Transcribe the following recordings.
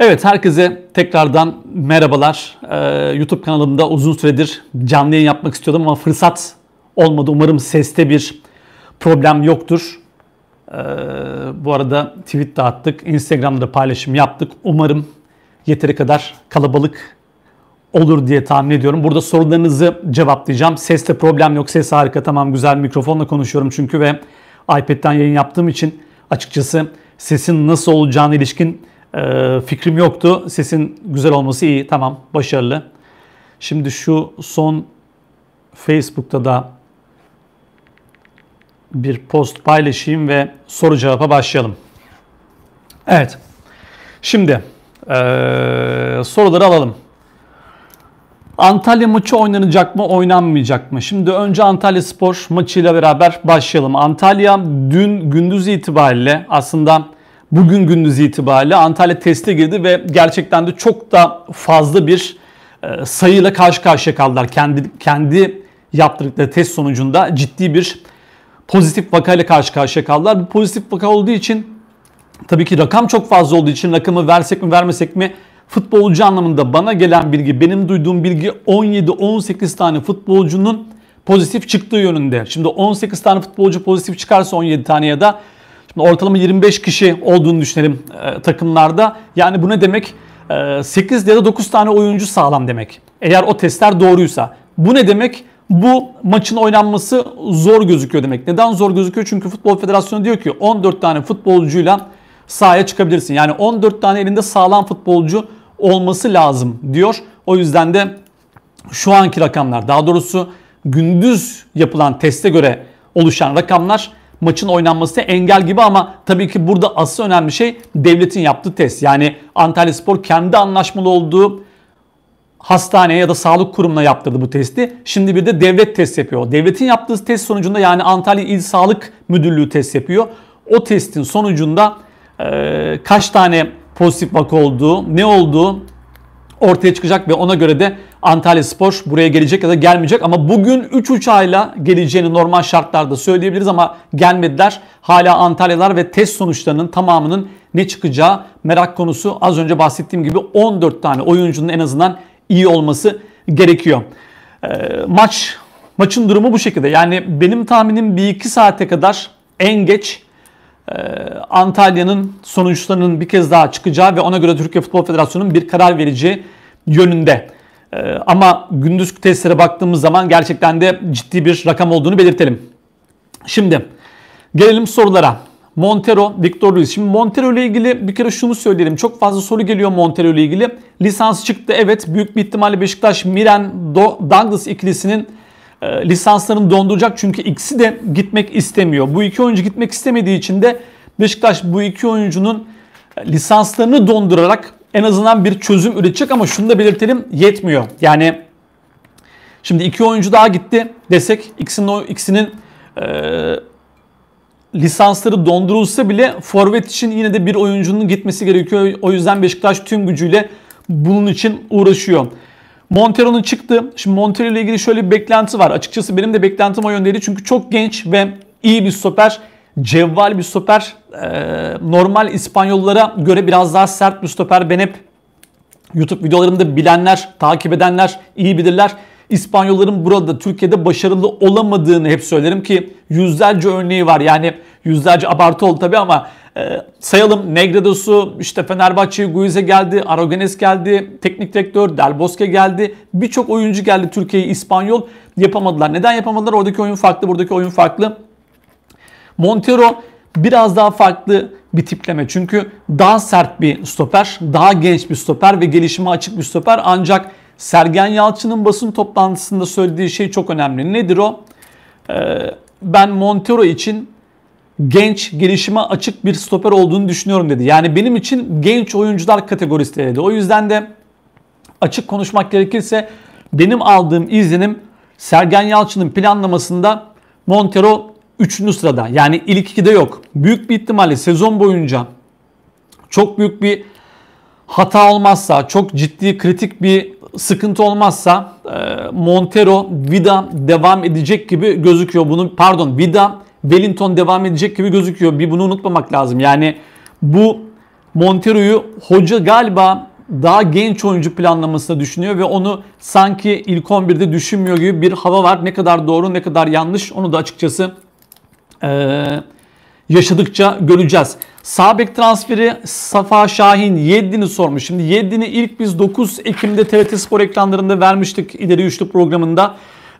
Evet herkese tekrardan merhabalar. Ee, YouTube kanalımda uzun süredir canlı yayın yapmak istiyordum ama fırsat olmadı. Umarım seste bir problem yoktur. Ee, bu arada tweet dağıttık. Instagram'da paylaşım yaptık. Umarım yeteri kadar kalabalık olur diye tahmin ediyorum. Burada sorularınızı cevaplayacağım. Seste problem yok. Ses harika tamam güzel mikrofonla konuşuyorum çünkü ve iPad'den yayın yaptığım için açıkçası sesin nasıl olacağına ilişkin ee, fikrim yoktu. Sesin güzel olması iyi. Tamam. Başarılı. Şimdi şu son Facebook'ta da bir post paylaşayım ve soru cevaba başlayalım. Evet. Şimdi ee, soruları alalım. Antalya maçı oynanacak mı oynanmayacak mı? Şimdi önce Antalya Spor maçıyla beraber başlayalım. Antalya dün gündüz itibariyle aslında bugün gündüz itibariyle Antalya teste girdi ve gerçekten de çok da fazla bir e, sayıyla karşı karşıya kaldılar. Kendi kendi yaptırdıkları test sonucunda ciddi bir pozitif vakayla karşı karşıya kaldılar. Bu pozitif vaka olduğu için tabii ki rakam çok fazla olduğu için rakamı versek mi vermesek mi futbolcu anlamında bana gelen bilgi, benim duyduğum bilgi 17-18 tane futbolcunun pozitif çıktığı yönünde. Şimdi 18 tane futbolcu pozitif çıkarsa 17 tane ya da ortalama 25 kişi olduğunu düşünelim e, takımlarda. Yani bu ne demek? E, 8 ya da 9 tane oyuncu sağlam demek. Eğer o testler doğruysa. Bu ne demek? Bu maçın oynanması zor gözüküyor demek. Neden zor gözüküyor? Çünkü Futbol Federasyonu diyor ki 14 tane futbolcuyla sahaya çıkabilirsin. Yani 14 tane elinde sağlam futbolcu olması lazım diyor. O yüzden de şu anki rakamlar daha doğrusu gündüz yapılan teste göre oluşan rakamlar maçın oynanmasına engel gibi ama tabii ki burada asıl önemli şey devletin yaptığı test. Yani Antalya Spor kendi anlaşmalı olduğu hastaneye ya da sağlık kurumuna yaptırdı bu testi. Şimdi bir de devlet test yapıyor. Devletin yaptığı test sonucunda yani Antalya İl Sağlık Müdürlüğü test yapıyor. O testin sonucunda e, kaç tane pozitif vaka olduğu, ne olduğu ortaya çıkacak ve ona göre de Antalya Spor buraya gelecek ya da gelmeyecek. Ama bugün 3 uçağıyla geleceğini normal şartlarda söyleyebiliriz ama gelmediler. Hala Antalyalar ve test sonuçlarının tamamının ne çıkacağı merak konusu. Az önce bahsettiğim gibi 14 tane oyuncunun en azından iyi olması gerekiyor. E, maç Maçın durumu bu şekilde. Yani benim tahminim bir iki saate kadar en geç e, Antalya'nın sonuçlarının bir kez daha çıkacağı ve ona göre Türkiye Futbol Federasyonu'nun bir karar vereceği yönünde. Ee, ama gündüz testlere baktığımız zaman gerçekten de ciddi bir rakam olduğunu belirtelim. Şimdi gelelim sorulara. Montero, Victor Ruiz. Şimdi Montero ile ilgili bir kere şunu söyleyelim. Çok fazla soru geliyor Montero ile ilgili. Lisans çıktı evet. Büyük bir ihtimalle Beşiktaş Miren Do- Douglas ikilisinin e, lisanslarını donduracak. Çünkü ikisi de gitmek istemiyor. Bu iki oyuncu gitmek istemediği için de Beşiktaş bu iki oyuncunun e, lisanslarını dondurarak en azından bir çözüm üretecek ama şunu da belirtelim yetmiyor. Yani şimdi iki oyuncu daha gitti desek ikisinin, ikisinin e, lisansları dondurulsa bile forvet için yine de bir oyuncunun gitmesi gerekiyor. O yüzden Beşiktaş tüm gücüyle bunun için uğraşıyor. Montero'nun çıktı. Şimdi Montero ile ilgili şöyle bir beklenti var. Açıkçası benim de beklentim o yöndeydi. Çünkü çok genç ve iyi bir stoper cevval bir stoper e, normal İspanyollara göre biraz daha sert bir stoper. Ben hep YouTube videolarımda bilenler, takip edenler iyi bilirler. İspanyolların burada Türkiye'de başarılı olamadığını hep söylerim ki yüzlerce örneği var. Yani yüzlerce abartı oldu tabii ama e, sayalım Negredosu, işte Fenerbahçe, Guiz'e geldi, Aragones geldi, teknik direktör Del Bosque geldi. Birçok oyuncu geldi Türkiye'ye İspanyol yapamadılar. Neden yapamadılar? Oradaki oyun farklı, buradaki oyun farklı. Montero biraz daha farklı bir tipleme. Çünkü daha sert bir stoper, daha genç bir stoper ve gelişime açık bir stoper. Ancak Sergen Yalçın'ın basın toplantısında söylediği şey çok önemli. Nedir o? Ee, ben Montero için genç, gelişime açık bir stoper olduğunu düşünüyorum dedi. Yani benim için genç oyuncular kategorisi dedi. O yüzden de açık konuşmak gerekirse benim aldığım izlenim Sergen Yalçın'ın planlamasında Montero Üçüncü sırada yani ilk 2'de yok. Büyük bir ihtimalle sezon boyunca çok büyük bir hata olmazsa, çok ciddi kritik bir sıkıntı olmazsa e, Montero, Vida devam edecek gibi gözüküyor. Bunu pardon Vida, Wellington devam edecek gibi gözüküyor. Bir bunu unutmamak lazım. Yani bu Montero'yu hoca galiba daha genç oyuncu planlamasında düşünüyor ve onu sanki ilk 11'de düşünmüyor gibi bir hava var. Ne kadar doğru ne kadar yanlış onu da açıkçası ee, yaşadıkça göreceğiz. Sağ transferi Safa Şahin Yedlin'i sormuş. Şimdi Yedlin'i ilk biz 9 Ekim'de TRT Spor ekranlarında vermiştik ileri üçlü programında.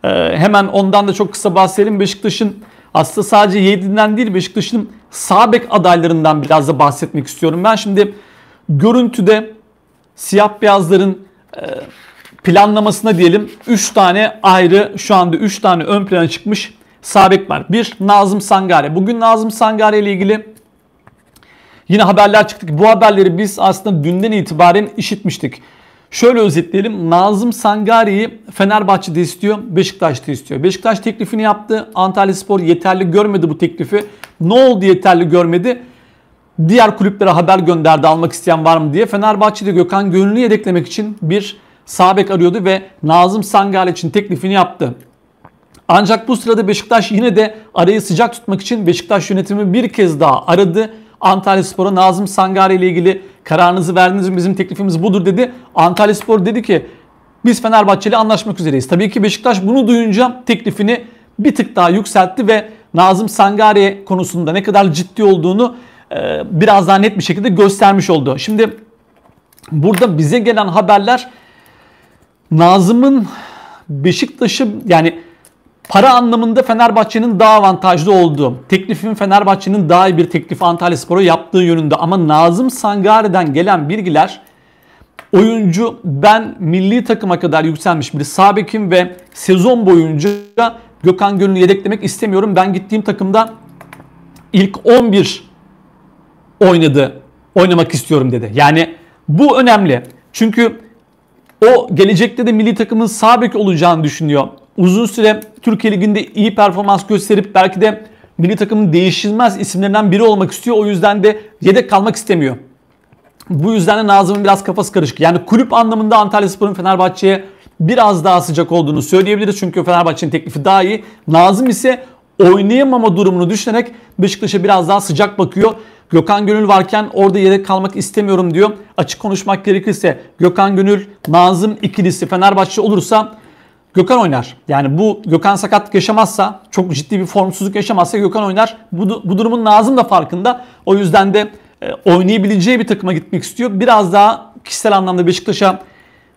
Ee, hemen ondan da çok kısa bahsedelim. Beşiktaş'ın aslında sadece Yedlin'den değil Beşiktaş'ın sağ bek adaylarından biraz da bahsetmek istiyorum. Ben şimdi görüntüde siyah beyazların e, planlamasına diyelim 3 tane ayrı şu anda 3 tane ön plana çıkmış sağ var. Bir Nazım Sangare. Bugün Nazım Sangare ile ilgili yine haberler çıktı bu haberleri biz aslında dünden itibaren işitmiştik. Şöyle özetleyelim. Nazım Sangare'yi Fenerbahçe'de istiyor, Beşiktaş'ta istiyor. Beşiktaş teklifini yaptı. Antalya Spor yeterli görmedi bu teklifi. Ne oldu yeterli görmedi? Diğer kulüplere haber gönderdi almak isteyen var mı diye. Fenerbahçe'de Gökhan Gönüllü yedeklemek için bir sabek arıyordu ve Nazım Sangari için teklifini yaptı. Ancak bu sırada Beşiktaş yine de arayı sıcak tutmak için Beşiktaş yönetimi bir kez daha aradı. Antalya Spor'a Nazım Sangare ile ilgili kararınızı verdiniz mi bizim teklifimiz budur dedi. Antalya Spor dedi ki biz Fenerbahçe ile anlaşmak üzereyiz. Tabii ki Beşiktaş bunu duyunca teklifini bir tık daha yükseltti ve Nazım Sangare konusunda ne kadar ciddi olduğunu e, biraz daha net bir şekilde göstermiş oldu. Şimdi burada bize gelen haberler Nazım'ın Beşiktaş'ı yani para anlamında Fenerbahçe'nin daha avantajlı olduğu, teklifin Fenerbahçe'nin daha iyi bir teklif Antalya Spor'a yaptığı yönünde ama Nazım Sangare'den gelen bilgiler oyuncu ben milli takıma kadar yükselmiş bir Sabek'im ve sezon boyunca Gökhan Gönül'ü yedeklemek istemiyorum. Ben gittiğim takımda ilk 11 oynadı. Oynamak istiyorum dedi. Yani bu önemli. Çünkü o gelecekte de milli takımın sağ olacağını düşünüyor uzun süre Türkiye Ligi'nde iyi performans gösterip belki de milli takımın değişilmez isimlerinden biri olmak istiyor. O yüzden de yedek kalmak istemiyor. Bu yüzden de Nazım'ın biraz kafası karışık. Yani kulüp anlamında Antalya Spor'un Fenerbahçe'ye biraz daha sıcak olduğunu söyleyebiliriz. Çünkü Fenerbahçe'nin teklifi daha iyi. Nazım ise oynayamama durumunu düşünerek Beşiktaş'a biraz daha sıcak bakıyor. Gökhan Gönül varken orada yedek kalmak istemiyorum diyor. Açık konuşmak gerekirse Gökhan Gönül, Nazım ikilisi Fenerbahçe olursa Gökhan oynar. Yani bu Gökhan sakatlık yaşamazsa, çok ciddi bir formsuzluk yaşamazsa Gökhan oynar. Bu, bu durumun Nazım da farkında. O yüzden de e, oynayabileceği bir takıma gitmek istiyor. Biraz daha kişisel anlamda Beşiktaş'a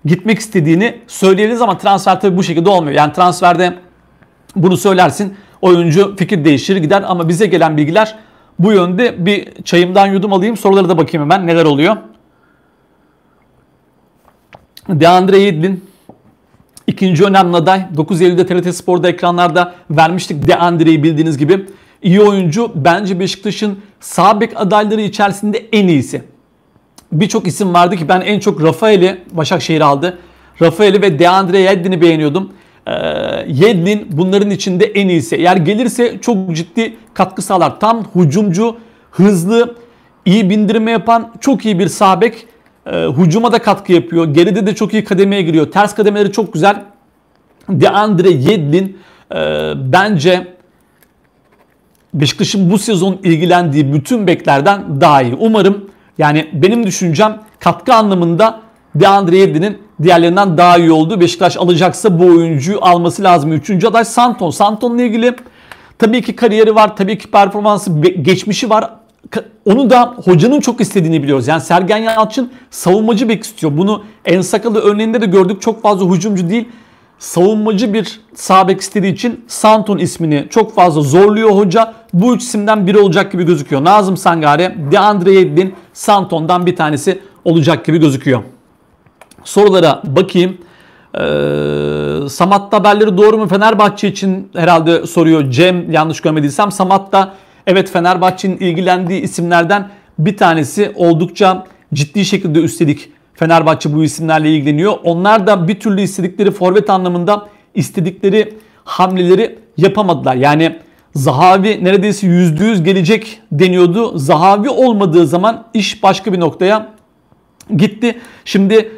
gitmek istediğini söyleyebiliriz ama transfer tabii bu şekilde olmuyor. Yani transferde bunu söylersin. Oyuncu fikir değişir gider ama bize gelen bilgiler bu yönde bir çayımdan yudum alayım sorulara da bakayım hemen neler oluyor. Deandre Yedlin İkinci önemli aday 9 Eylül'de TRT Spor'da ekranlarda vermiştik De Andre'yi bildiğiniz gibi. İyi oyuncu bence Beşiktaş'ın sabit adayları içerisinde en iyisi. Birçok isim vardı ki ben en çok Rafael'i Başakşehir aldı. Rafael'i ve Deandre Yedlin'i beğeniyordum. Ee, Yedlin bunların içinde en iyisi. Eğer gelirse çok ciddi katkı sağlar. Tam hücumcu, hızlı, iyi bindirme yapan çok iyi bir sabek. E, ee, hucuma da katkı yapıyor. Geride de çok iyi kademeye giriyor. Ters kademeleri çok güzel. DeAndre Yedlin e, bence Beşiktaş'ın bu sezon ilgilendiği bütün beklerden daha iyi. Umarım yani benim düşüncem katkı anlamında DeAndre Yedlin'in diğerlerinden daha iyi oldu. Beşiktaş alacaksa bu oyuncuyu alması lazım. Üçüncü aday Santon. Santon'la ilgili tabii ki kariyeri var, tabii ki performansı, geçmişi var onu da hocanın çok istediğini biliyoruz. Yani Sergen Yalçın savunmacı bek istiyor. Bunu En Sakalı örneğinde de gördük. Çok fazla hücumcu değil. Savunmacı bir sağ bek istediği için Santon ismini çok fazla zorluyor hoca. Bu üç isimden biri olacak gibi gözüküyor. Nazım Sangare, Deandre Yedlin, Santon'dan bir tanesi olacak gibi gözüküyor. Sorulara bakayım. Ee, Samat haberleri doğru mu? Fenerbahçe için herhalde soruyor Cem yanlış görmediysem. Samat da Evet Fenerbahçe'nin ilgilendiği isimlerden bir tanesi oldukça ciddi şekilde üstelik Fenerbahçe bu isimlerle ilgileniyor. Onlar da bir türlü istedikleri forvet anlamında istedikleri hamleleri yapamadılar. Yani Zahavi neredeyse %100 gelecek deniyordu. Zahavi olmadığı zaman iş başka bir noktaya gitti. Şimdi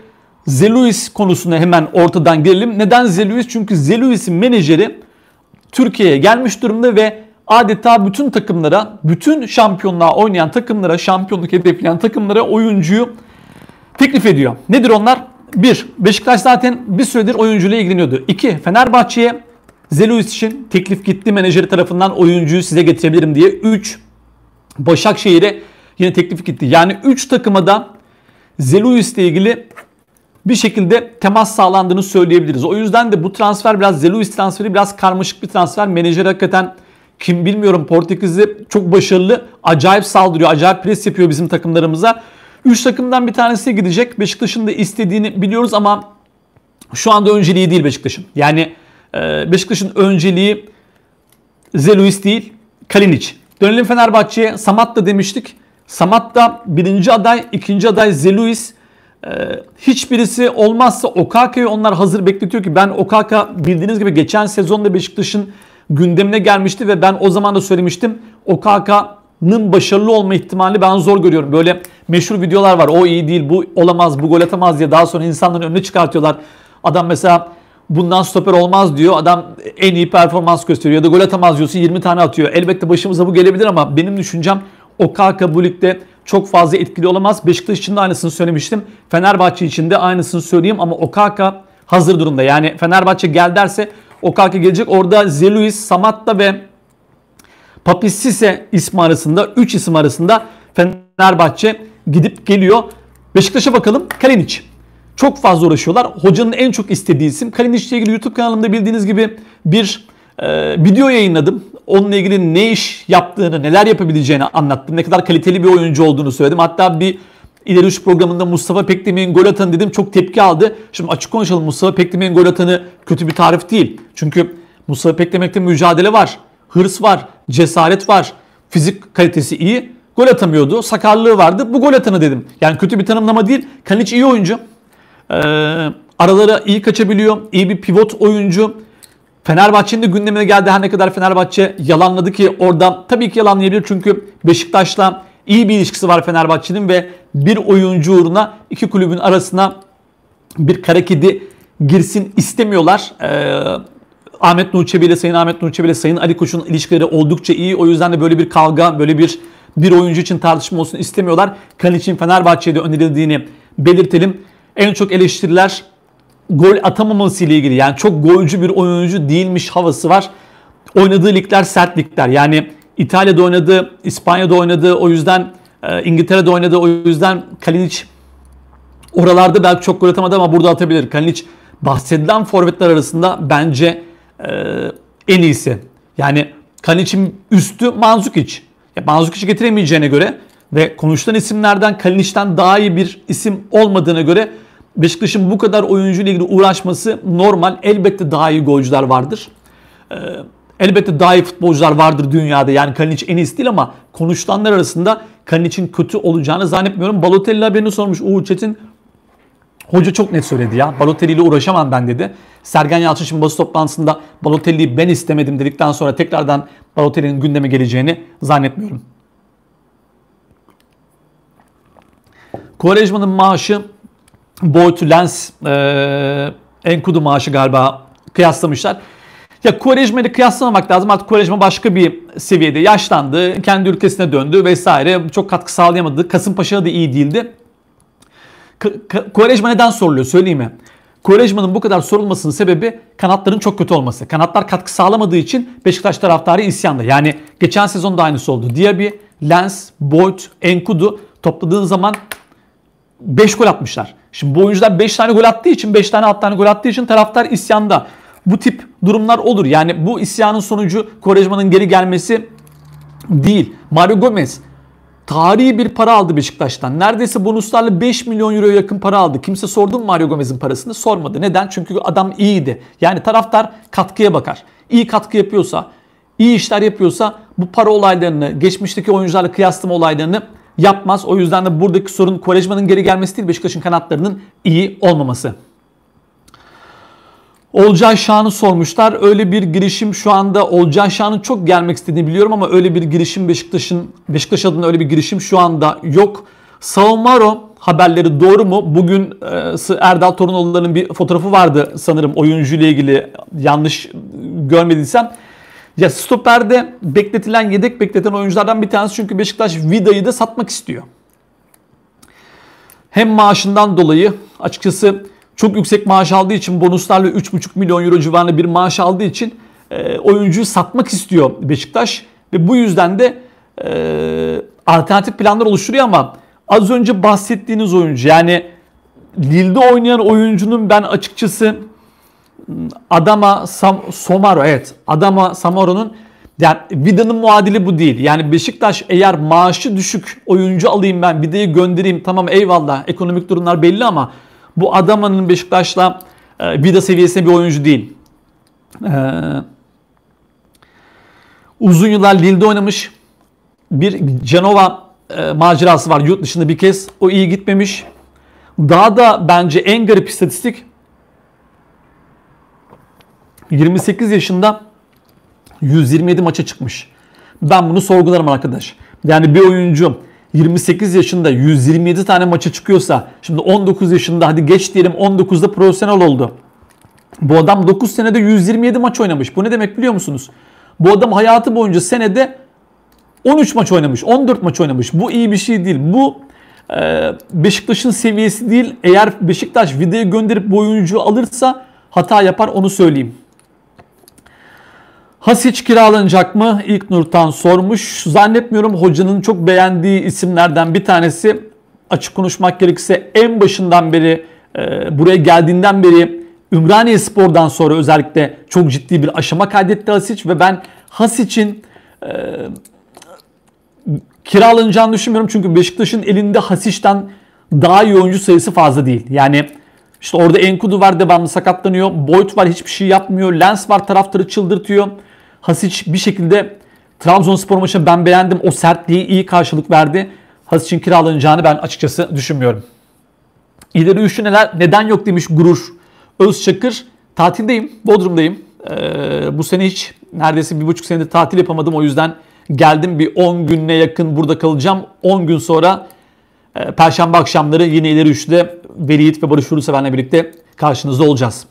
Zeluis konusuna hemen ortadan gelelim. Neden Zeluis? Çünkü Zeluis'in menajeri Türkiye'ye gelmiş durumda ve adeta bütün takımlara, bütün şampiyonluğa oynayan takımlara, şampiyonluk hedefleyen takımlara oyuncuyu teklif ediyor. Nedir onlar? 1. Beşiktaş zaten bir süredir oyuncuyla ilgileniyordu. 2. Fenerbahçe'ye Zeluis için teklif gitti menajeri tarafından oyuncuyu size getirebilirim diye. 3. Başakşehir'e yine teklif gitti. Yani 3 takıma da Zeluis ile ilgili bir şekilde temas sağlandığını söyleyebiliriz. O yüzden de bu transfer biraz Zeluis transferi biraz karmaşık bir transfer. Menajer hakikaten kim bilmiyorum Portekizli çok başarılı. Acayip saldırıyor. Acayip pres yapıyor bizim takımlarımıza. 3 takımdan bir tanesi gidecek. Beşiktaş'ın da istediğini biliyoruz ama şu anda önceliği değil Beşiktaş'ın. Yani e, Beşiktaş'ın önceliği Zeluis değil, Kalinic. Dönelim Fenerbahçe'ye. Samat da demiştik. Samat da birinci aday, ikinci aday Zeluis. E, hiçbirisi olmazsa Okaka'yı onlar hazır bekletiyor ki ben Okaka bildiğiniz gibi geçen sezonda Beşiktaş'ın gündemine gelmişti ve ben o zaman da söylemiştim. OKK'nın başarılı olma ihtimali ben zor görüyorum. Böyle meşhur videolar var. O iyi değil, bu olamaz, bu gol atamaz diye daha sonra insanların önüne çıkartıyorlar. Adam mesela bundan stoper olmaz diyor. Adam en iyi performans gösteriyor ya da gol atamaz diyorsun 20 tane atıyor. Elbette başımıza bu gelebilir ama benim düşüncem OKK bu ligde çok fazla etkili olamaz. Beşiktaş için de aynısını söylemiştim. Fenerbahçe için de aynısını söyleyeyim ama OKK hazır durumda. Yani Fenerbahçe gel derse o Okaki gelecek. Orada Zeluis, Samatta ve Papissise isim arasında 3 isim arasında Fenerbahçe gidip geliyor. Beşiktaş'a bakalım. Kalinic. Çok fazla uğraşıyorlar. Hocanın en çok istediği isim. Kalinic ile ilgili YouTube kanalımda bildiğiniz gibi bir e, video yayınladım. Onunla ilgili ne iş yaptığını, neler yapabileceğini anlattım. Ne kadar kaliteli bir oyuncu olduğunu söyledim. Hatta bir İleri 3 programında Mustafa Pekdemir'in gol atanı dedim çok tepki aldı. Şimdi açık konuşalım Mustafa Pekdemir'in gol atanı kötü bir tarif değil. Çünkü Mustafa Pekdemir'de mücadele var, hırs var, cesaret var, fizik kalitesi iyi. Gol atamıyordu, sakarlığı vardı. Bu gol atanı dedim. Yani kötü bir tanımlama değil. Kaniç iyi oyuncu. Ee, aralara iyi kaçabiliyor. İyi bir pivot oyuncu. Fenerbahçe'nin de gündemine geldi her ne kadar Fenerbahçe yalanladı ki orada tabii ki yalanlayabilir çünkü Beşiktaş'la iyi bir ilişkisi var Fenerbahçe'nin ve bir oyuncu uğruna iki kulübün arasına bir kara kedi girsin istemiyorlar. Ee, Ahmet Nurçebi ile Sayın Ahmet Nurçebi ile Sayın Ali Koç'un ilişkileri oldukça iyi. O yüzden de böyle bir kavga, böyle bir bir oyuncu için tartışma olsun istemiyorlar. Kan için Fenerbahçe'de önerildiğini belirtelim. En çok eleştiriler gol atamaması ile ilgili. Yani çok golcü bir oyuncu değilmiş havası var. Oynadığı ligler sert ligler. Yani İtalya'da oynadı, İspanya'da oynadı. O yüzden e, İngiltere'de oynadı. O yüzden Kalinic oralarda belki çok gol atamadı ama burada atabilir. Kalinic bahsedilen forvetler arasında bence e, en iyisi. Yani Kalinic'in üstü Manzukic. Ya Manzukic'i getiremeyeceğine göre ve konuşulan isimlerden Kalinic'ten daha iyi bir isim olmadığına göre Beşiktaş'ın bu kadar oyuncu ile ilgili uğraşması normal. Elbette daha iyi golcüler vardır. Ee, Elbette daha iyi futbolcular vardır dünyada. Yani Kalinic en iyisi değil ama konuşulanlar arasında Kalinic'in kötü olacağını zannetmiyorum. Balotelli haberini sormuş Uğur Çetin. Hoca çok net söyledi ya. Balotelli ile uğraşamam ben dedi. Sergen Yalçın şimdi basın toplantısında Balotelli'yi ben istemedim dedikten sonra tekrardan Balotelli'nin gündeme geleceğini zannetmiyorum. Kovarejman'ın maaşı Boyd Lens e, Enkudu maaşı galiba kıyaslamışlar. Ya Quaresma'yla e kıyaslamamak lazım. Artık Quaresma başka bir seviyede yaşlandı. Kendi ülkesine döndü vesaire. Çok katkı sağlayamadı. Kasımpaşa'da da iyi değildi. Quaresma neden soruluyor söyleyeyim mi? Quaresma'nın bu kadar sorulmasının sebebi kanatların çok kötü olması. Kanatlar katkı sağlamadığı için Beşiktaş taraftarı isyanda. Yani geçen sezon da aynısı oldu. Diaby, Lens, Boyd, Enkudu topladığın zaman 5 gol atmışlar. Şimdi bu oyuncular 5 tane gol attığı için 5 tane 6 tane gol attığı için taraftar isyanda bu tip durumlar olur. Yani bu isyanın sonucu Korejman'ın geri gelmesi değil. Mario Gomez tarihi bir para aldı Beşiktaş'tan. Neredeyse bonuslarla 5 milyon euroya yakın para aldı. Kimse sordu mu Mario Gomez'in parasını? Sormadı. Neden? Çünkü adam iyiydi. Yani taraftar katkıya bakar. İyi katkı yapıyorsa, iyi işler yapıyorsa bu para olaylarını, geçmişteki oyuncularla kıyaslama olaylarını yapmaz. O yüzden de buradaki sorun Korejman'ın geri gelmesi değil Beşiktaş'ın kanatlarının iyi olmaması. Olcay Şan'ı sormuşlar. Öyle bir girişim şu anda Olcay Şan'ın çok gelmek istediğini biliyorum ama öyle bir girişim Beşiktaş'ın Beşiktaş adına öyle bir girişim şu anda yok. Savunmaro haberleri doğru mu? Bugün e, Erdal Torunoğlu'nun bir fotoğrafı vardı sanırım oyuncu ile ilgili yanlış görmediysem. Ya stoperde bekletilen yedek bekleten oyunculardan bir tanesi çünkü Beşiktaş Vida'yı da satmak istiyor. Hem maaşından dolayı açıkçası çok yüksek maaş aldığı için bonuslarla 3,5 milyon euro civarında bir maaş aldığı için e, oyuncuyu satmak istiyor Beşiktaş. Ve bu yüzden de e, alternatif planlar oluşturuyor ama az önce bahsettiğiniz oyuncu yani Lille'de oynayan oyuncunun ben açıkçası hmm, Adama Sam Somaro evet Adama Samaro'nun yani Vida'nın muadili bu değil. Yani Beşiktaş eğer maaşı düşük oyuncu alayım ben Vida'yı göndereyim tamam eyvallah ekonomik durumlar belli ama bu adamın Beşiktaş'la e, vida seviyesinde bir oyuncu değil. E, uzun yıllar Lille'de oynamış. Bir Genova e, macerası var yurt dışında bir kez. O iyi gitmemiş. Daha da bence en garip istatistik 28 yaşında 127 maça çıkmış. Ben bunu sorgularım arkadaş. Yani bir oyuncu 28 yaşında 127 tane maça çıkıyorsa şimdi 19 yaşında hadi geç diyelim 19'da profesyonel oldu. Bu adam 9 senede 127 maç oynamış. Bu ne demek biliyor musunuz? Bu adam hayatı boyunca senede 13 maç oynamış, 14 maç oynamış. Bu iyi bir şey değil. Bu e, Beşiktaş'ın seviyesi değil. Eğer Beşiktaş videoyu gönderip bu oyuncuyu alırsa hata yapar onu söyleyeyim. Hasic kiralanacak mı? İlk Nur'tan sormuş. Zannetmiyorum hocanın çok beğendiği isimlerden bir tanesi. Açık konuşmak gerekirse en başından beri e, buraya geldiğinden beri Ümraniye Spor'dan sonra özellikle çok ciddi bir aşama kaydetti Hasic ve ben Hasic'in e, kiralanacağını düşünmüyorum. Çünkü Beşiktaş'ın elinde Hasic'ten daha iyi oyuncu sayısı fazla değil. Yani işte orada Enkudu var devamlı sakatlanıyor. Boyd var hiçbir şey yapmıyor. Lens var taraftarı çıldırtıyor. Hasic bir şekilde Trabzonspor maçını ben beğendim. O sertliği iyi karşılık verdi. Hasic'in kiralanacağını ben açıkçası düşünmüyorum. İleri üçlü neler? Neden yok demiş Gurur. Özçakır tatildeyim. Bodrum'dayım. Ee, bu sene hiç neredeyse bir buçuk senedir tatil yapamadım. O yüzden geldim bir 10 gününe yakın burada kalacağım. 10 gün sonra e, Perşembe akşamları yine ileri üçlüde Veliyit ve Barış Uluseven'le birlikte karşınızda olacağız.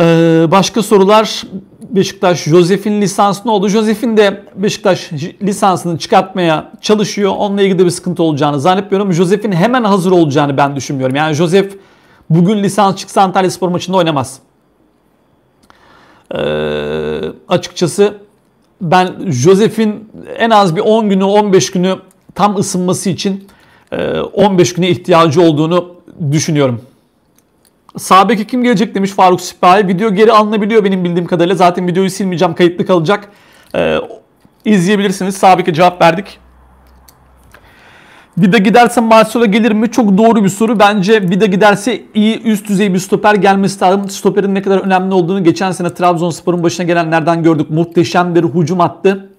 Ee, başka sorular Beşiktaş Josef'in lisansı ne oldu? Josef'in de Beşiktaş lisansını çıkartmaya çalışıyor. Onunla ilgili de bir sıkıntı olacağını zannetmiyorum. Josef'in hemen hazır olacağını ben düşünmüyorum. Yani Josef bugün lisans çıksa Antalya Spor maçında oynamaz. Ee, açıkçası ben Josef'in en az bir 10 günü 15 günü tam ısınması için 15 e, güne ihtiyacı olduğunu düşünüyorum. Sabek'e kim gelecek demiş Faruk Sipahi. Video geri alınabiliyor benim bildiğim kadarıyla. Zaten videoyu silmeyeceğim. Kayıtlı kalacak. Ee, izleyebilirsiniz. Sabek'e cevap verdik. Vida giderse Marcelo gelir mi? Çok doğru bir soru. Bence Vida giderse iyi üst düzey bir stoper gelmesi lazım. Stoperin ne kadar önemli olduğunu geçen sene Trabzonspor'un başına gelenlerden gördük. Muhteşem bir hucum attı.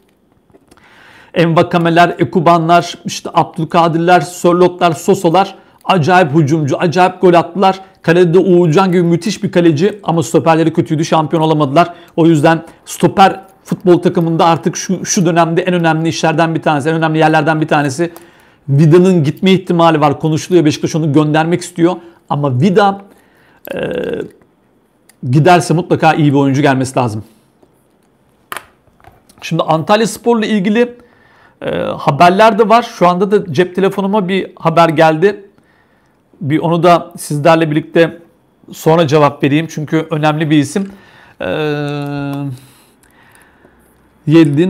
Envakameler, Ekubanlar, işte Abdülkadirler, Sörlotlar, Sosolar Acayip hücumcu, acayip gol attılar. Kalede Uğurcan gibi müthiş bir kaleci ama stoperleri kötüydü. Şampiyon olamadılar. O yüzden stoper futbol takımında artık şu, şu dönemde en önemli işlerden bir tanesi, en önemli yerlerden bir tanesi. Vida'nın gitme ihtimali var. Konuşuluyor Beşiktaş onu göndermek istiyor. Ama Vida e, giderse mutlaka iyi bir oyuncu gelmesi lazım. Şimdi Antalya Spor'la ilgili e, haberler de var. Şu anda da cep telefonuma bir haber geldi bir onu da sizlerle birlikte sonra cevap vereyim. Çünkü önemli bir isim. Ee,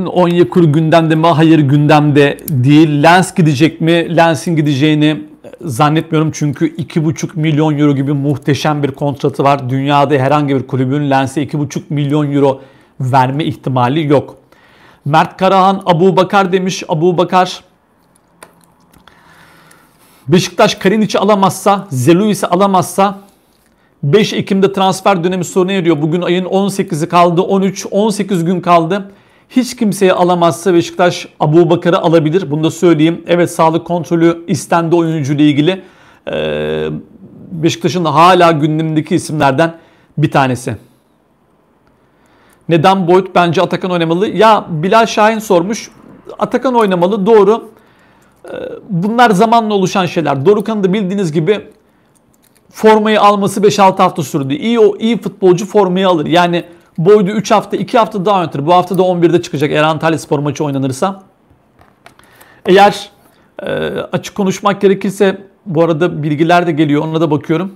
10 Onyekur gündemde mi? Hayır gündemde değil. Lens gidecek mi? Lens'in gideceğini zannetmiyorum çünkü 2,5 milyon euro gibi muhteşem bir kontratı var. Dünyada herhangi bir kulübün Lens'e 2,5 milyon euro verme ihtimali yok. Mert Karahan Abu Bakar demiş. Abu Bakar Beşiktaş Kalinic'i alamazsa, Zeluis'i alamazsa 5 Ekim'de transfer dönemi sona eriyor. Bugün ayın 18'i kaldı. 13, 18 gün kaldı. Hiç kimseyi alamazsa Beşiktaş Abu Bakar'ı alabilir. Bunu da söyleyeyim. Evet sağlık kontrolü istendi oyuncuyla ilgili. Ee, Beşiktaş'ın hala gündemindeki isimlerden bir tanesi. Neden Boyd bence Atakan oynamalı? Ya Bilal Şahin sormuş. Atakan oynamalı doğru. Ee, bunlar zamanla oluşan şeyler. Dorukan'ın da bildiğiniz gibi formayı alması 5-6 hafta sürdü. İyi o iyi futbolcu formayı alır. Yani Boydu 3 hafta 2 hafta daha oynatır. Bu hafta da 11'de çıkacak eğer Antalya Spor maçı oynanırsa. Eğer e, açık konuşmak gerekirse bu arada bilgiler de geliyor onlara da bakıyorum.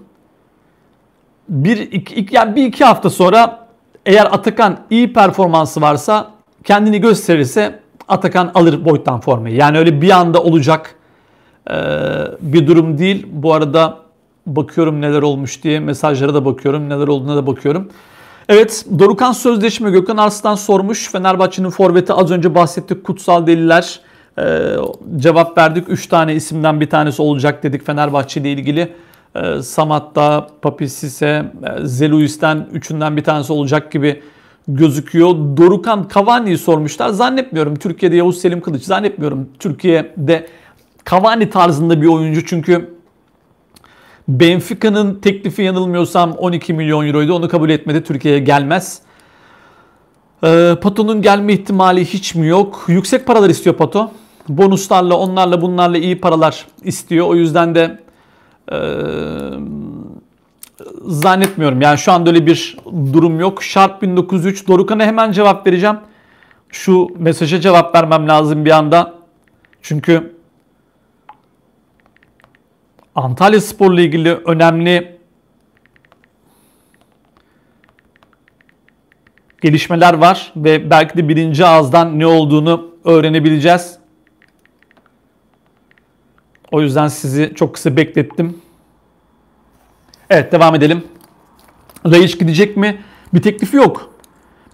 Bir iki, iki, yani bir iki hafta sonra eğer Atakan iyi performansı varsa kendini gösterirse Atakan alır Boyd'dan formayı. Yani öyle bir anda olacak e, bir durum değil. Bu arada bakıyorum neler olmuş diye mesajlara da bakıyorum. Neler olduğuna da bakıyorum. Evet Dorukan Sözleşme Gökhan Arslan sormuş. Fenerbahçe'nin forveti az önce bahsettik kutsal deliller. Ee, cevap verdik. 3 tane isimden bir tanesi olacak dedik Fenerbahçe ile ilgili. Ee, Samat'ta, Papisise, e, Zeluis'ten üçünden bir tanesi olacak gibi gözüküyor. Dorukan Cavani'yi sormuşlar. Zannetmiyorum Türkiye'de Yavuz Selim Kılıç. Zannetmiyorum Türkiye'de Cavani tarzında bir oyuncu. Çünkü Benfica'nın teklifi yanılmıyorsam 12 milyon euroydu. Onu kabul etmedi. Türkiye'ye gelmez. Ee, Pato'nun gelme ihtimali hiç mi yok? Yüksek paralar istiyor Pato. Bonuslarla onlarla bunlarla iyi paralar istiyor. O yüzden de ee, zannetmiyorum. Yani şu anda öyle bir durum yok. Şart 1903 Dorukan'a hemen cevap vereceğim. Şu mesaja cevap vermem lazım bir anda. Çünkü Antalya Spor'la ilgili önemli gelişmeler var ve belki de birinci ağızdan ne olduğunu öğrenebileceğiz. O yüzden sizi çok kısa beklettim. Evet devam edelim. Laiç gidecek mi? Bir teklifi yok.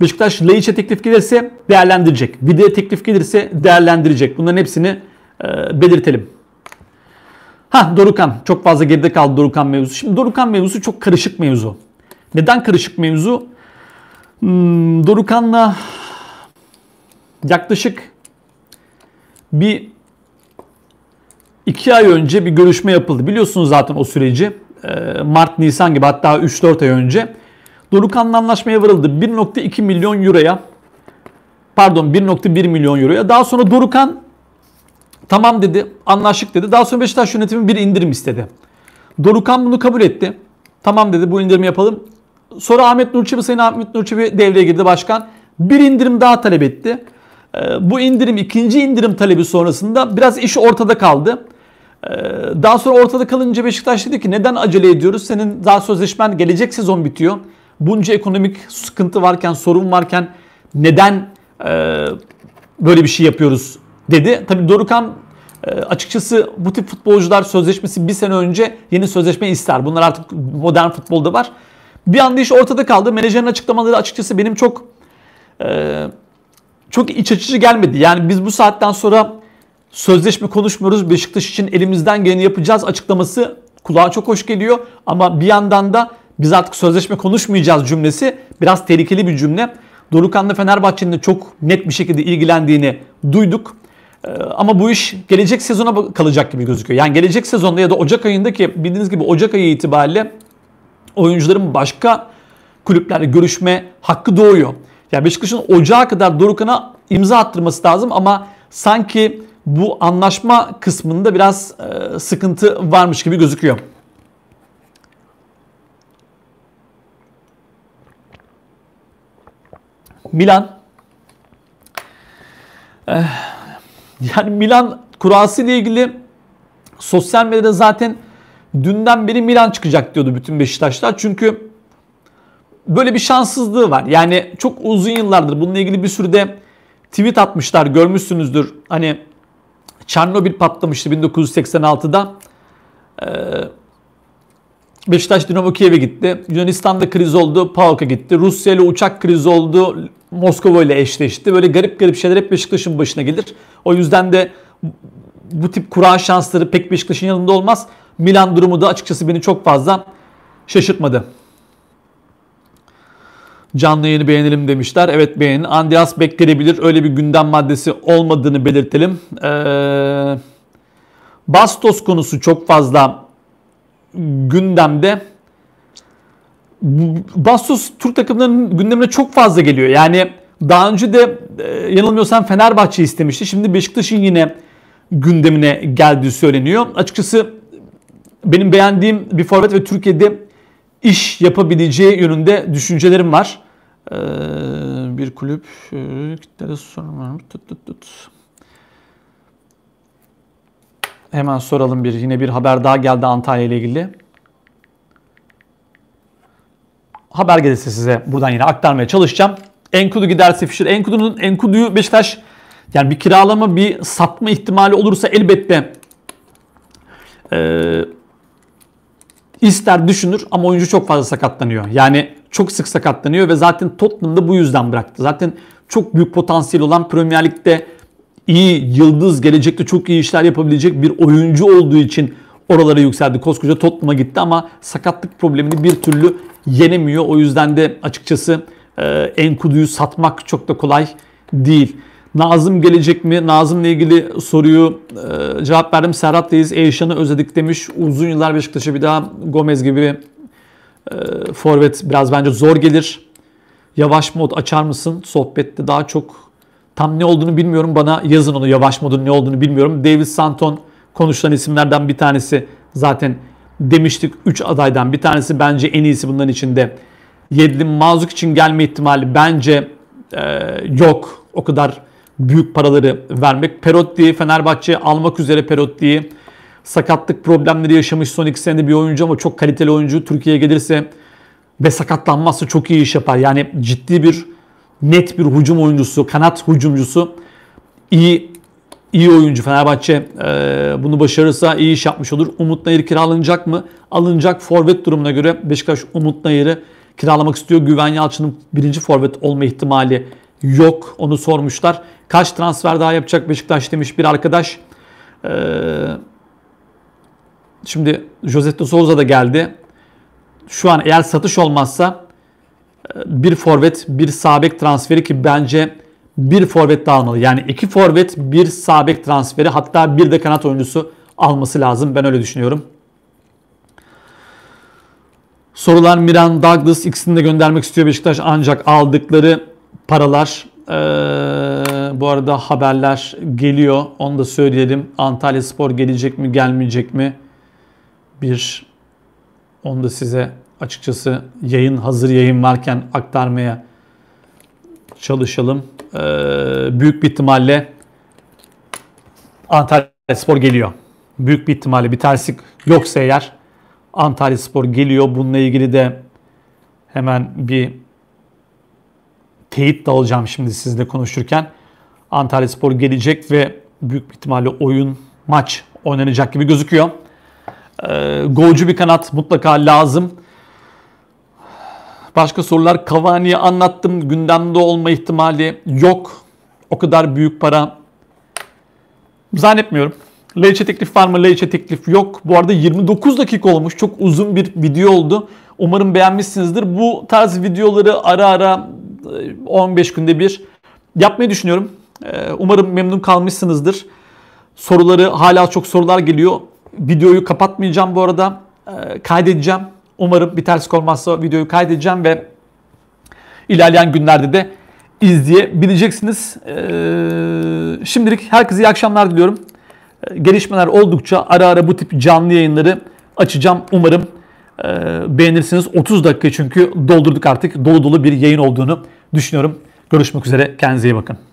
Beşiktaş Laiç'e teklif gelirse değerlendirecek. Videoya teklif gelirse değerlendirecek. Bunların hepsini e, belirtelim. Ha Dorukan. Çok fazla geride kaldı Dorukan mevzusu. Şimdi Dorukan mevzusu çok karışık mevzu. Neden karışık mevzu? Hmm, Dorukan'la yaklaşık bir iki ay önce bir görüşme yapıldı. Biliyorsunuz zaten o süreci. Mart-Nisan gibi hatta 3-4 ay önce Dorukan'la anlaşmaya varıldı. 1.2 milyon euroya pardon 1.1 milyon euroya daha sonra Dorukan tamam dedi anlaştık dedi. Daha sonra Beşiktaş yönetimi bir indirim istedi. Dorukan bunu kabul etti. Tamam dedi bu indirimi yapalım. Sonra Ahmet Nurçevi Sayın Ahmet Nurçevi devreye girdi başkan. Bir indirim daha talep etti. Bu indirim ikinci indirim talebi sonrasında biraz iş ortada kaldı. Ee, daha sonra ortada kalınca Beşiktaş dedi ki neden acele ediyoruz? Senin daha sözleşmen gelecek sezon bitiyor. Bunca ekonomik sıkıntı varken, sorun varken neden e, böyle bir şey yapıyoruz dedi. Tabii Dorukan e, açıkçası bu tip futbolcular sözleşmesi bir sene önce yeni sözleşme ister. Bunlar artık modern futbolda var. Bir anda iş ortada kaldı. Menajerin açıklamaları açıkçası benim çok e, çok iç açıcı gelmedi. Yani biz bu saatten sonra sözleşme konuşmuyoruz. Beşiktaş için elimizden geleni yapacağız açıklaması kulağa çok hoş geliyor. Ama bir yandan da biz artık sözleşme konuşmayacağız cümlesi biraz tehlikeli bir cümle. Dorukan'la Fenerbahçe'nin de çok net bir şekilde ilgilendiğini duyduk. Ee, ama bu iş gelecek sezona kalacak gibi gözüküyor. Yani gelecek sezonda ya da Ocak ayında ki bildiğiniz gibi Ocak ayı itibariyle oyuncuların başka kulüplerle görüşme hakkı doğuyor. Yani Beşiktaş'ın Ocak'a kadar Dorukan'a imza attırması lazım ama sanki bu anlaşma kısmında biraz e, sıkıntı varmış gibi gözüküyor. Milan eh, yani Milan kurası ile ilgili sosyal medyada zaten dünden beri Milan çıkacak diyordu bütün Beşiktaşlar. Çünkü böyle bir şanssızlığı var. Yani çok uzun yıllardır bununla ilgili bir sürü de tweet atmışlar görmüşsünüzdür. Hani Çernobil patlamıştı 1986'da. Ee, Beşiktaş Dinamo Kiev'e gitti. Yunanistan'da kriz oldu. PAOK'a gitti. Rusya ile uçak krizi oldu. Moskova ile eşleşti. Böyle garip garip şeyler hep Beşiktaş'ın başına gelir. O yüzden de bu tip kura şansları pek Beşiktaş'ın yanında olmaz. Milan durumu da açıkçası beni çok fazla şaşırtmadı. Canlı yayını beğenelim demişler. Evet beğenin. Andreas beklenebilir. Öyle bir gündem maddesi olmadığını belirtelim. Ee, Bastos konusu çok fazla gündemde. Bastos Türk takımlarının gündemine çok fazla geliyor. Yani daha önce de e, yanılmıyorsam Fenerbahçe istemişti. Şimdi Beşiktaş'ın yine gündemine geldiği söyleniyor. Açıkçası benim beğendiğim bir forvet ve Türkiye'de iş yapabileceği yönünde düşüncelerim var. Ee, bir kulüp e, kitlere mı? Tut tut tut. Hemen soralım bir. Yine bir haber daha geldi Antalya ile ilgili. Haber gelirse size buradan yine aktarmaya çalışacağım. Enkudu giderse Fischer. Enkudu'nun Enkudu'yu Beşiktaş yani bir kiralama bir satma ihtimali olursa elbette e, ister düşünür ama oyuncu çok fazla sakatlanıyor. Yani çok sık sakatlanıyor ve zaten Tottenham'da bu yüzden bıraktı. Zaten çok büyük potansiyel olan Premier Lig'de iyi, yıldız, gelecekte çok iyi işler yapabilecek bir oyuncu olduğu için oralara yükseldi. Koskoca Tottenham'a gitti ama sakatlık problemini bir türlü yenemiyor. O yüzden de açıkçası e, Enkudu'yu satmak çok da kolay değil. Nazım gelecek mi? Nazım'la ilgili soruyu e, cevap verdim. Serhat'tayız. Eyşan'ı özledik demiş. Uzun yıllar Beşiktaş'a bir daha Gomez gibi e, forvet biraz bence zor gelir. Yavaş mod açar mısın? Sohbette daha çok tam ne olduğunu bilmiyorum. Bana yazın onu yavaş modun ne olduğunu bilmiyorum. David Santon konuşulan isimlerden bir tanesi zaten demiştik 3 adaydan bir tanesi bence en iyisi bunların içinde. Yedlin Mazuk için gelme ihtimali bence e, yok. O kadar büyük paraları vermek. Perotti Fenerbahçe almak üzere Perotti'yi sakatlık problemleri yaşamış son iki senede bir oyuncu ama çok kaliteli oyuncu. Türkiye'ye gelirse ve sakatlanmazsa çok iyi iş yapar. Yani ciddi bir net bir hücum oyuncusu, kanat hücumcusu iyi iyi oyuncu Fenerbahçe e, bunu başarırsa iyi iş yapmış olur. Umut Nayır kiralanacak mı? Alınacak forvet durumuna göre Beşiktaş Umut Nayır'ı kiralamak istiyor. Güven Yalçın'ın birinci forvet olma ihtimali Yok onu sormuşlar. Kaç transfer daha yapacak Beşiktaş demiş bir arkadaş. Ee, şimdi Josette de Souza da geldi. Şu an eğer satış olmazsa e, bir forvet bir sabek transferi ki bence bir forvet daha almalı. Yani iki forvet bir sabek transferi hatta bir de kanat oyuncusu alması lazım. Ben öyle düşünüyorum. Sorular Miran Douglas ikisini de göndermek istiyor Beşiktaş ancak aldıkları paralar e, bu arada haberler geliyor. Onu da söyleyelim. Antalya Spor gelecek mi gelmeyecek mi? Bir onu da size açıkçası yayın hazır yayın varken aktarmaya çalışalım. E, büyük bir ihtimalle Antalya Spor geliyor. Büyük bir ihtimalle bir terslik yoksa eğer Antalya Spor geliyor. Bununla ilgili de hemen bir teyit de alacağım şimdi sizle konuşurken. Antalya Spor gelecek ve büyük ihtimalle oyun, maç oynanacak gibi gözüküyor. E, golcü bir kanat mutlaka lazım. Başka sorular Cavani'yi anlattım. Gündemde olma ihtimali yok. O kadar büyük para zannetmiyorum. Leyçe teklif var mı? Leyçe teklif yok. Bu arada 29 dakika olmuş. Çok uzun bir video oldu. Umarım beğenmişsinizdir. Bu tarz videoları ara ara 15 ee, günde bir yapmayı düşünüyorum. Ee, umarım memnun kalmışsınızdır. Soruları hala çok sorular geliyor. Videoyu kapatmayacağım bu arada. Ee, kaydedeceğim. Umarım bir ters olmazsa videoyu kaydedeceğim ve ilerleyen günlerde de izleyebileceksiniz. Şimdilik herkese iyi akşamlar diliyorum. Gelişmeler oldukça ara ara bu tip canlı yayınları açacağım. Umarım ee, beğenirsiniz. 30 dakika çünkü doldurduk artık dolu dolu bir yayın olduğunu düşünüyorum. Görüşmek üzere. Kendinize iyi bakın.